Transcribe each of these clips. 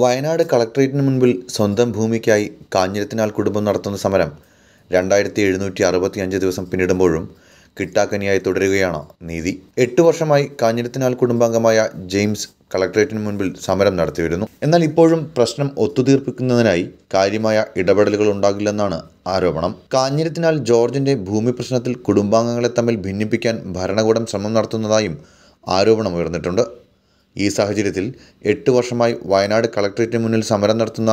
വയനാട് കളക്ട്രേറ്റിന് മുൻപിൽ സ്വന്തം ഭൂമിക്കായി കാഞ്ഞിരത്തിനാൽ കുടുംബം നടത്തുന്ന സമരം രണ്ടായിരത്തി എഴുന്നൂറ്റി അറുപത്തി അഞ്ച് ദിവസം പിന്നിടുമ്പോഴും കിട്ടാക്കനിയായി തുടരുകയാണ് നീതി എട്ട് വർഷമായി കാഞ്ഞിരത്തിനാൽ കുടുംബാംഗമായ ജെയിംസ് കളക്ട്രേറ്റിന് മുൻപിൽ സമരം നടത്തിവരുന്നു എന്നാൽ ഇപ്പോഴും പ്രശ്നം ഒത്തുതീർപ്പിക്കുന്നതിനായി കാര്യമായ ഇടപെടലുകൾ ഉണ്ടാകില്ലെന്നാണ് ആരോപണം കാഞ്ഞിരത്തിനാൽ ജോർജിന്റെ ഭൂമി പ്രശ്നത്തിൽ കുടുംബാംഗങ്ങളെ തമ്മിൽ ഭിന്നിപ്പിക്കാൻ ഭരണകൂടം ശ്രമം നടത്തുന്നതായും ആരോപണം ഉയർന്നിട്ടുണ്ട് ഈ സാഹചര്യത്തിൽ എട്ട് വർഷമായി വയനാട് കളക്ടറേറ്റിന് മുന്നിൽ സമരം നടത്തുന്ന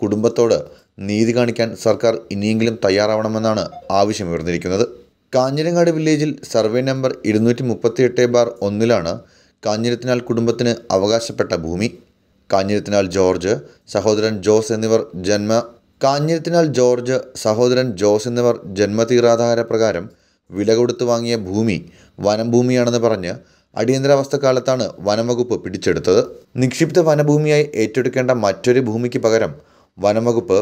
കുടുംബത്തോട് നീതി കാണിക്കാൻ സർക്കാർ ഇനിയെങ്കിലും തയ്യാറാവണമെന്നാണ് ആവശ്യമുയർന്നിരിക്കുന്നത് കാഞ്ഞിരങ്ങാട് വില്ലേജിൽ സർവേ നമ്പർ ഇരുന്നൂറ്റി എട്ട് ബാർ ഒന്നിലാണ് കാഞ്ഞിരത്തിനാൽ കുടുംബത്തിന് അവകാശപ്പെട്ട ഭൂമി കാഞ്ഞിരത്തിനാൽ ജോർജ് സഹോദരൻ ജോസ് എന്നിവർ ജന്മ കാഞ്ഞിരത്തിനാൽ ജോർജ് സഹോദരൻ ജോസ് എന്നിവർ ജന്മതീരാധാര പ്രകാരം വില കൊടുത്തു വാങ്ങിയ ഭൂമി വനംഭൂമിയാണെന്ന് പറഞ്ഞ് അടിയന്തരാവസ്ഥ കാലത്താണ് വനംവകുപ്പ് പിടിച്ചെടുത്തത് നിക്ഷിപ്ത വനഭൂമിയായി ഏറ്റെടുക്കേണ്ട മറ്റൊരു ഭൂമിക്ക് പകരം വനംവകുപ്പ്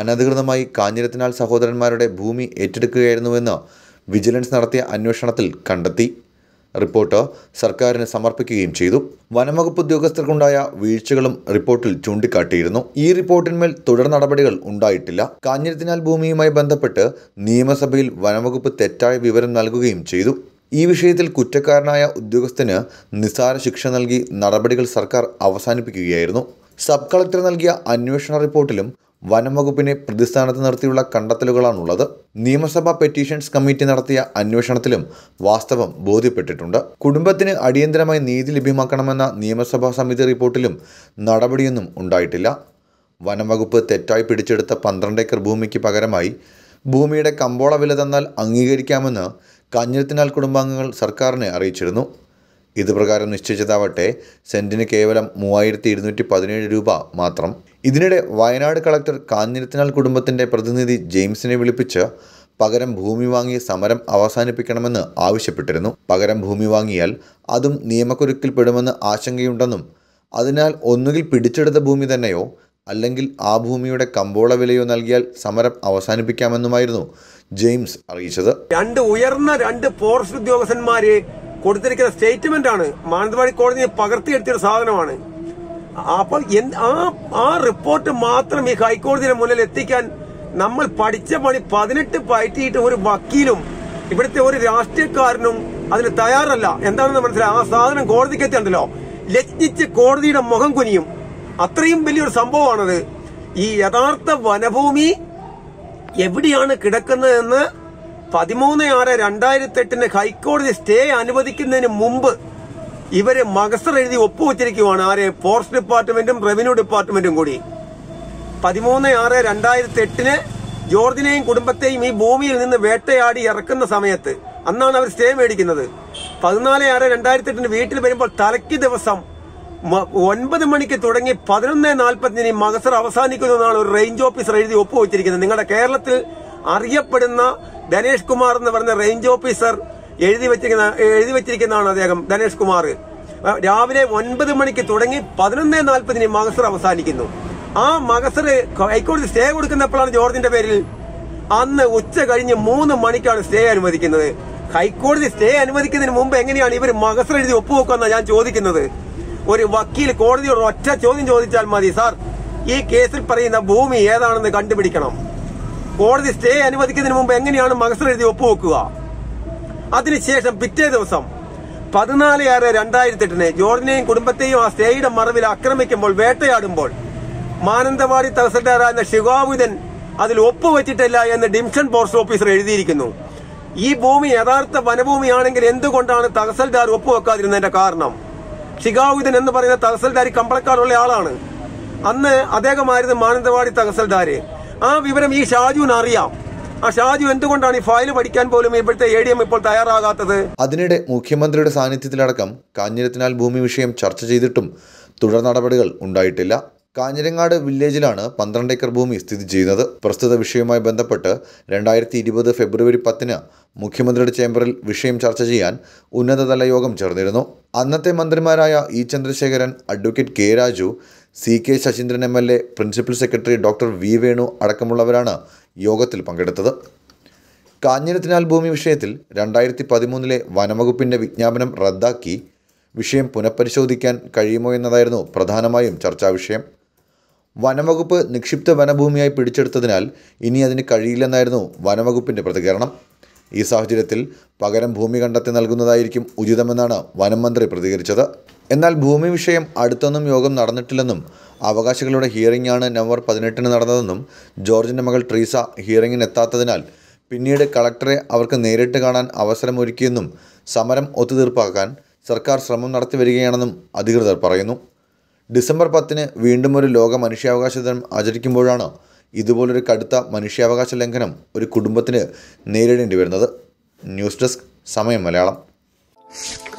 അനധികൃതമായി കാഞ്ഞിരത്തിനാൽ സഹോദരന്മാരുടെ ഭൂമി ഏറ്റെടുക്കുകയായിരുന്നുവെന്ന് വിജിലൻസ് നടത്തിയ അന്വേഷണത്തിൽ കണ്ടെത്തി റിപ്പോർട്ട് സർക്കാരിന് സമർപ്പിക്കുകയും ചെയ്തു വനംവകുപ്പ് ഉദ്യോഗസ്ഥർക്കുണ്ടായ വീഴ്ചകളും റിപ്പോർട്ടിൽ ചൂണ്ടിക്കാട്ടിയിരുന്നു ഈ റിപ്പോർട്ടിന്മേൽ തുടർ നടപടികൾ ഉണ്ടായിട്ടില്ല കാഞ്ഞിരത്തിനാൽ ഭൂമിയുമായി ബന്ധപ്പെട്ട് നിയമസഭയിൽ വനംവകുപ്പ് തെറ്റായ വിവരം നൽകുകയും ചെയ്തു ഈ വിഷയത്തിൽ കുറ്റക്കാരനായ ഉദ്യോഗസ്ഥന് നിസാര ശിക്ഷ നൽകി നടപടികൾ സർക്കാർ അവസാനിപ്പിക്കുകയായിരുന്നു സബ് കളക്ടർ നൽകിയ അന്വേഷണ റിപ്പോർട്ടിലും വനം വകുപ്പിനെ പ്രതിസ്ഥാനത്ത് നിർത്തിയുള്ള കണ്ടെത്തലുകളാണുള്ളത് നിയമസഭാ പെറ്റീഷൻസ് കമ്മിറ്റി നടത്തിയ അന്വേഷണത്തിലും വാസ്തവം ബോധ്യപ്പെട്ടിട്ടുണ്ട് കുടുംബത്തിന് അടിയന്തരമായി നീതി ലഭ്യമാക്കണമെന്ന നിയമസഭാ സമിതി റിപ്പോർട്ടിലും നടപടിയൊന്നും ഉണ്ടായിട്ടില്ല വനം വകുപ്പ് തെറ്റായി പിടിച്ചെടുത്ത പന്ത്രണ്ട് ഏക്കർ ഭൂമിക്ക് പകരമായി ഭൂമിയുടെ കമ്പോള വില തന്നാൽ അംഗീകരിക്കാമെന്ന് കാഞ്ഞിരത്തിനാൽ കുടുംബാംഗങ്ങൾ സർക്കാരിനെ അറിയിച്ചിരുന്നു ഇതുപ്രകാരം നിശ്ചയിച്ചതാവട്ടെ സെൻറ്റിന് കേവലം മൂവായിരത്തി ഇരുന്നൂറ്റി പതിനേഴ് രൂപ മാത്രം ഇതിനിടെ വയനാട് കളക്ടർ കാഞ്ഞിരത്തിനാൽ കുടുംബത്തിൻ്റെ പ്രതിനിധി ജെയിംസിനെ വിളിപ്പിച്ച് പകരം ഭൂമി വാങ്ങി സമരം അവസാനിപ്പിക്കണമെന്ന് ആവശ്യപ്പെട്ടിരുന്നു പകരം ഭൂമി വാങ്ങിയാൽ അതും നിയമക്കുരുക്കിൽപ്പെടുമെന്ന് ആശങ്കയുണ്ടെന്നും അതിനാൽ ഒന്നുകിൽ പിടിച്ചെടുത്ത ഭൂമി തന്നെയോ അല്ലെങ്കിൽ ആ ഭൂമിയുടെ കമ്പോള വിലയോ നൽകിയാൽ സമരം അവസാനിപ്പിക്കാമെന്നുമായിരുന്നു ജെയിംസ് അറിയിച്ചത് രണ്ട് ഉയർന്ന രണ്ട് പോർഷൻ ഉദ്യോഗസ്ഥന്മാര് കൊടുത്തിരിക്കുന്ന സ്റ്റേറ്റ്മെന്റ് ആണ് മാനന്തവാടി കോടതി പകർത്തിയെടുത്തിയ സാധനമാണ് അപ്പോൾ ആ ആ റിപ്പോർട്ട് മാത്രം ഈ ഹൈക്കോടതിയുടെ മുന്നിൽ എത്തിക്കാൻ നമ്മൾ പഠിച്ച പണി പതിനെട്ട് പയറ്റിയിട്ട് ഒരു വക്കീലും ഇവിടുത്തെ ഒരു രാഷ്ട്രീയക്കാരനും അതിന് തയ്യാറല്ല എന്താണെന്ന് മനസ്സിലായി ആ സാധനം കോടതിക്ക് എത്തിയുണ്ടല്ലോ ലജ്ജിച്ച് കോടതിയുടെ മുഖം കുനിയും അത്രയും വലിയൊരു സംഭവമാണത് ഈ യഥാർത്ഥ വനഭൂമി എവിടെയാണ് കിടക്കുന്നതെന്ന് പതിമൂന്ന് ആറ് രണ്ടായിരത്തി എട്ടിന് ഹൈക്കോടതി സ്റ്റേ അനുവദിക്കുന്നതിന് മുമ്പ് ഇവര് മകസർ എഴുതി ഒപ്പുവച്ചിരിക്കുവാണ് ആരെ ഫോറസ്റ്റ് ഡിപ്പാർട്ട്മെന്റും റവന്യൂ ഡിപ്പാർട്ട്മെന്റും കൂടി പതിമൂന്ന് ആറ് രണ്ടായിരത്തി എട്ടിന് ജോർജിനെയും കുടുംബത്തെയും ഈ ഭൂമിയിൽ നിന്ന് വേട്ടയാടി ഇറക്കുന്ന സമയത്ത് അന്നാണ് അവർ സ്റ്റേ മേടിക്കുന്നത് പതിനാല് ആറ് രണ്ടായിരത്തി എട്ടിന് വീട്ടിൽ വരുമ്പോൾ തലയ്ക്ക് ദിവസം ഒൻപത് മണിക്ക് തുടങ്ങി പതിനൊന്ന് നാൽപ്പത്തിന് മകസർ അവസാനിക്കുന്നു എന്നാണ് ഒരു റേഞ്ച് ഓഫീസർ എഴുതി ഒപ്പുവച്ചിരിക്കുന്നത് നിങ്ങളുടെ കേരളത്തിൽ അറിയപ്പെടുന്ന ധനേഷ് കുമാർ എന്ന് പറഞ്ഞ റേഞ്ച് ഓഫീസർ എഴുതി വെച്ചിരിക്കുന്ന എഴുതി വെച്ചിരിക്കുന്നതാണ് അദ്ദേഹം ധനേഷ് കുമാർ രാവിലെ ഒൻപത് മണിക്ക് തുടങ്ങി പതിനൊന്ന് നാൽപ്പതിന് മകസർ അവസാനിക്കുന്നു ആ മകസർ ഹൈക്കോടതി സ്റ്റേ കൊടുക്കുന്നപ്പോഴാണ് ജോർജിന്റെ പേരിൽ അന്ന് ഉച്ച കഴിഞ്ഞ് മൂന്ന് മണിക്കാണ് സ്റ്റേ അനുവദിക്കുന്നത് ഹൈക്കോടതി സ്റ്റേ അനുവദിക്കുന്നതിന് മുമ്പ് എങ്ങനെയാണ് ഇവർ മകസർ എഴുതി ഒപ്പുവെക്കുമെന്നാണ് ഞാൻ ചോദിക്കുന്നത് ഒരു വക്കീൽ കോടതിയോട് ഒറ്റ ചോദ്യം ചോദിച്ചാൽ മതി സാർ ഈ കേസിൽ പറയുന്ന ഭൂമി ഏതാണെന്ന് കണ്ടുപിടിക്കണം കോടതി സ്റ്റേ അനുവദിക്കുന്നതിന് മുമ്പ് എങ്ങനെയാണ് മകസർ എഴുതി ഒപ്പുവെക്കുക അതിനുശേഷം പിറ്റേ ദിവസം പതിനാല് ആറ് രണ്ടായിരത്തി എട്ടിന് ജോർജിനെയും കുടുംബത്തെയും ആ സ്റ്റേയുടെ മറവിൽ ആക്രമിക്കുമ്പോൾ വേട്ടയാടുമ്പോൾ മാനന്തവാടി തഹസിൽദാറായിരുന്ന ശിവാബുദൻ അതിൽ ഒപ്പുവെച്ചിട്ടില്ല എന്ന് ഡിംഷൻ പോസ്റ്റ് ഓഫീസർ എഴുതിയിരിക്കുന്നു ഈ ഭൂമി യഥാർത്ഥ വനഭൂമിയാണെങ്കിൽ എന്തുകൊണ്ടാണ് തഹസിൽദാർ ഒപ്പുവെക്കാതിരുന്നതിന്റെ കാരണം ഷിഗാവുദ്ദീൻ എന്ന് പറയുന്ന തഹസിൽദാരി കമ്പളക്കാടുള്ള ആളാണ് അന്ന് അദ്ദേഹമായിരുന്നു മാനന്തവാടി തഹസിൽദാര് ആ വിവരം ഈ ഷാജുവിന് അറിയാം ആ ഷാജു എന്തുകൊണ്ടാണ് ഈ ഫയൽ പഠിക്കാൻ പോലും ഇപ്പോഴത്തെ എ ഡി എം ഇപ്പോൾ തയ്യാറാകാത്തത് അതിനിടെ മുഖ്യമന്ത്രിയുടെ സാന്നിധ്യത്തിലടക്കം കാഞ്ഞിരത്തിനാൽ ഭൂമി വിഷയം ചർച്ച ചെയ്തിട്ടും തുടർ നടപടികൾ ഉണ്ടായിട്ടില്ല കാഞ്ഞിരങ്ങാട് വില്ലേജിലാണ് പന്ത്രണ്ട് ഏക്കർ ഭൂമി സ്ഥിതി ചെയ്യുന്നത് പ്രസ്തുത വിഷയവുമായി ബന്ധപ്പെട്ട് രണ്ടായിരത്തി ഇരുപത് ഫെബ്രുവരി പത്തിന് മുഖ്യമന്ത്രിയുടെ ചേംബറിൽ വിഷയം ചർച്ച ചെയ്യാൻ ഉന്നതതല യോഗം ചേർന്നിരുന്നു അന്നത്തെ മന്ത്രിമാരായ E Chandrasekharan advocate K Raju C K Saseendran M L A principal secretary doctor V Venu അടക്കമുള്ളവരാണ് യോഗത്തിൽ പങ്കെടുത്തത് കാഞ്ഞിരത്തിനാൽ ഭൂമി വിഷയത്തിൽ രണ്ടായിരത്തി പതിമൂന്നിലെ വനംവകുപ്പിൻ്റെ വിജ്ഞാപനം റദ്ദാക്കി വിഷയം പുനഃപരിശോധിക്കാൻ കഴിയുമോ എന്നതായിരുന്നു പ്രധാനമായും ചർച്ചാ വിഷയം വനംവകുപ്പ് നിക്ഷിപ്ത വനഭൂമിയായി പിടിച്ചെടുത്തതിനാൽ ഇനി അതിന് കഴിയില്ലെന്നായിരുന്നു വനംവകുപ്പിൻ്റെ പ്രതികരണം ഈ സാഹചര്യത്തിൽ പകരം ഭൂമി കണ്ടെത്തി നൽകുന്നതായിരിക്കും ഉചിതമെന്നാണ് വനം മന്ത്രി പ്രതികരിച്ചത് എന്നാൽ ഭൂമി വിഷയം അടുത്തൊന്നും യോഗം നടന്നിട്ടില്ലെന്നും അവകാശികളുടെ ഹിയറിംഗാണ് നവംബർ പതിനെട്ടിന് നടന്നതെന്നും ജോർജിൻ്റെ മകൾ ട്രീസ ഹിയറിങ്ങിനെത്താത്തതിനാൽ പിന്നീട് കളക്ടറെ അവർക്ക് നേരിട്ട് കാണാൻ അവസരമൊരുക്കിയെന്നും സമരം ഒത്തുതീർപ്പാക്കാൻ സർക്കാർ ശ്രമം വരികയാണെന്നും അധികൃതർ പറയുന്നു ഡിസംബർ പത്തിന് വീണ്ടും ഒരു ലോക മനുഷ്യാവകാശ ദിനം ആചരിക്കുമ്പോഴാണ് ഇതുപോലൊരു കടുത്ത മനുഷ്യാവകാശ ലംഘനം ഒരു കുടുംബത്തിന് നേരിടേണ്ടി വരുന്നത് ന്യൂസ് ഡെസ്ക് സമയം മലയാളം